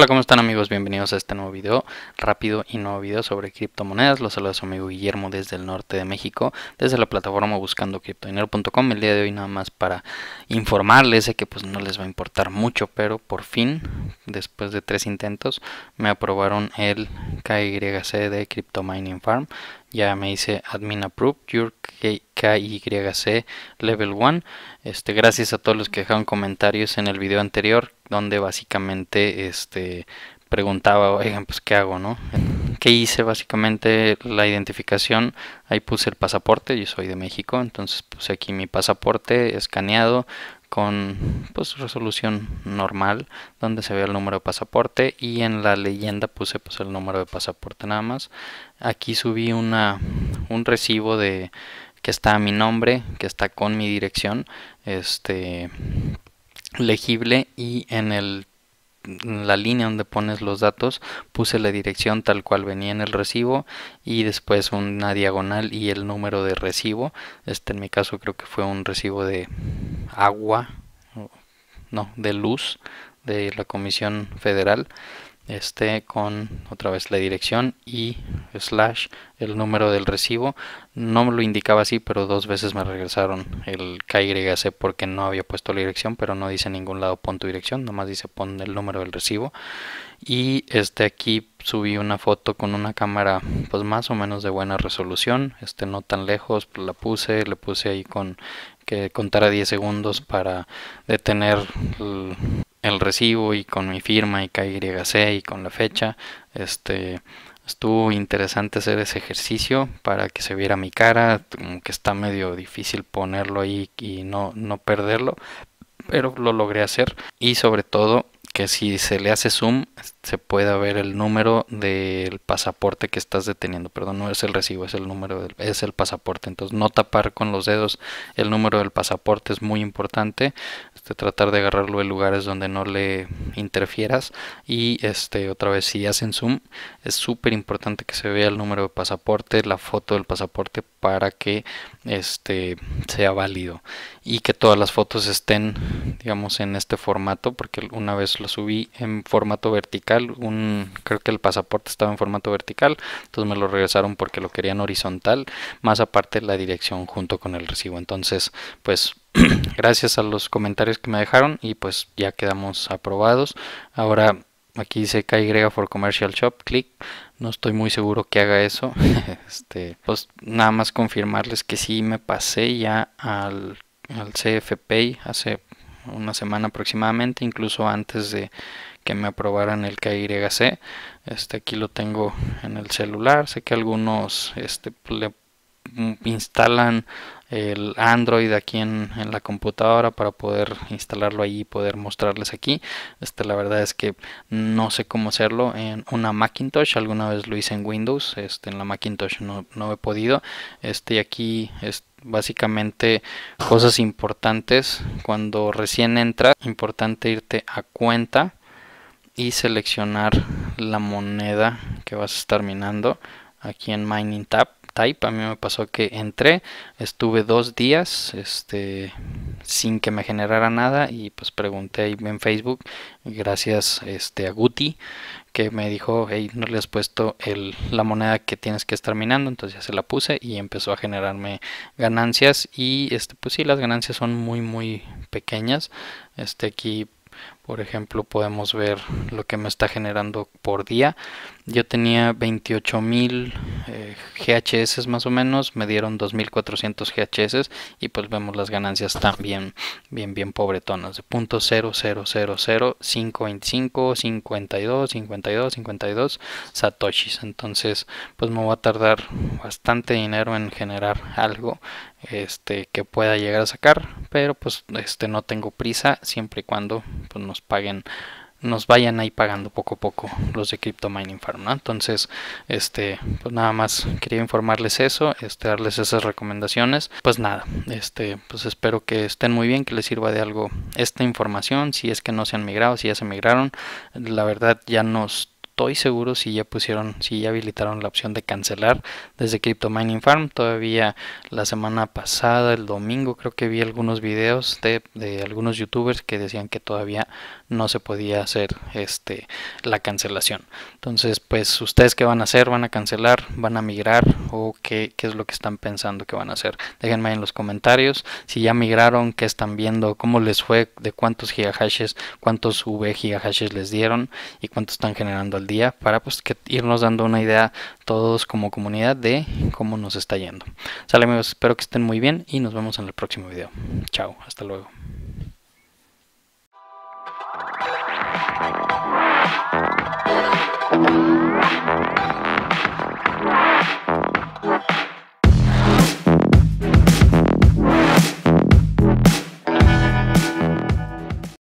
Hola, ¿cómo están amigos? Bienvenidos a este nuevo video, rápido y nuevo video sobre criptomonedas. Los saluda su amigo Guillermo desde el norte de México, desde la plataforma buscando El día de hoy nada más para informarles, sé que pues no les va a importar mucho, pero por fin, después de tres intentos, me aprobaron el KYC de Crypto Mining Farm ya me dice admin approved your KYC level 1 este gracias a todos los que dejaron comentarios en el video anterior donde básicamente este preguntaba oigan pues qué hago no qué hice básicamente la identificación ahí puse el pasaporte yo soy de México entonces puse aquí mi pasaporte escaneado con pues resolución normal donde se ve el número de pasaporte y en la leyenda puse pues el número de pasaporte nada más aquí subí una un recibo de que está a mi nombre que está con mi dirección este legible y en el la línea donde pones los datos puse la dirección tal cual venía en el recibo y después una diagonal y el número de recibo este en mi caso creo que fue un recibo de agua no de luz de la comisión federal este con otra vez la dirección y slash el número del recibo no me lo indicaba así pero dos veces me regresaron el KYC porque no había puesto la dirección pero no dice en ningún lado pon tu dirección nomás dice pon el número del recibo y este aquí subí una foto con una cámara pues más o menos de buena resolución este no tan lejos pues, la puse le puse ahí con que contara 10 segundos para detener el recibo y con mi firma y KYC y con la fecha. Este, estuvo interesante hacer ese ejercicio para que se viera mi cara, como que está medio difícil ponerlo ahí y no, no perderlo, pero lo logré hacer y sobre todo que si se le hace zoom se pueda ver el número del pasaporte que estás deteniendo. Perdón, no es el recibo, es el número del, es el pasaporte. Entonces no tapar con los dedos el número del pasaporte es muy importante. Este, tratar de agarrarlo en lugares donde no le interfieras. Y este otra vez si hacen zoom, es súper importante que se vea el número de pasaporte, la foto del pasaporte para que este sea válido. Y que todas las fotos estén digamos en este formato, porque una vez lo subí en formato vertical. creo que el pasaporte estaba en formato vertical. Entonces me lo regresaron porque lo querían horizontal. Más aparte la dirección junto con el recibo. Entonces, pues gracias a los comentarios que me dejaron y pues ya quedamos aprobados. Ahora aquí dice KY for Commercial Shop, clic. No estoy muy seguro que haga eso. este, pues nada más confirmarles que sí me pasé ya al, al CFPI hace una semana aproximadamente, incluso antes de que me aprobaran el KYC. Este, aquí lo tengo en el celular. Sé que algunos este, instalan el Android aquí en, en, la computadora para poder instalarlo ahí y poder mostrarles aquí. Este, la verdad es que no sé cómo hacerlo en una Macintosh. Alguna vez lo hice en Windows. Este, en la Macintosh no, no he podido. Este, aquí este, básicamente cosas importantes cuando recién entras importante irte a cuenta y seleccionar la moneda que vas a estar minando aquí en mining tab a mí me pasó que entré, estuve dos días este, sin que me generara nada y pues pregunté en Facebook, gracias este, a Guti, que me dijo, hey, no le has puesto el, la moneda que tienes que estar minando, entonces ya se la puse y empezó a generarme ganancias y este, pues sí, las ganancias son muy, muy pequeñas. Este, aquí por ejemplo, podemos ver lo que me está generando por día. Yo tenía 28.000 eh, GHS más o menos, me dieron 2.400 GHS y pues vemos las ganancias también bien, bien pobretonas. De 525, 52, 52, 52 satoshis. Entonces, pues me va a tardar bastante dinero en generar algo este que pueda llegar a sacar, pero pues este no tengo prisa siempre y cuando pues, nos paguen nos vayan ahí pagando poco a poco los de Crypto Mining Farm, Entonces, este, pues nada más quería informarles eso, este, darles esas recomendaciones. Pues nada, este, pues espero que estén muy bien, que les sirva de algo esta información, si es que no se han migrado, si ya se migraron, la verdad ya nos estoy seguro si ya pusieron, si ya habilitaron la opción de cancelar desde Crypto Mining Farm. Todavía la semana pasada, el domingo, creo que vi algunos videos de, algunos youtubers que decían que todavía no se podía hacer este la cancelación. Entonces, pues, ¿ustedes qué van a hacer? ¿Van a cancelar? ¿Van a migrar? ¿O qué, qué es lo que están pensando que van a hacer? Déjenme en los comentarios si ya migraron, qué están viendo, cómo les fue, de cuántos gigahashes, cuántos V gigahashes les dieron y cuánto están generando al día para pues irnos dando una idea todos como comunidad de cómo nos está yendo. Sale amigos, espero que estén muy bien y nos vemos en el próximo video. Chao, hasta luego.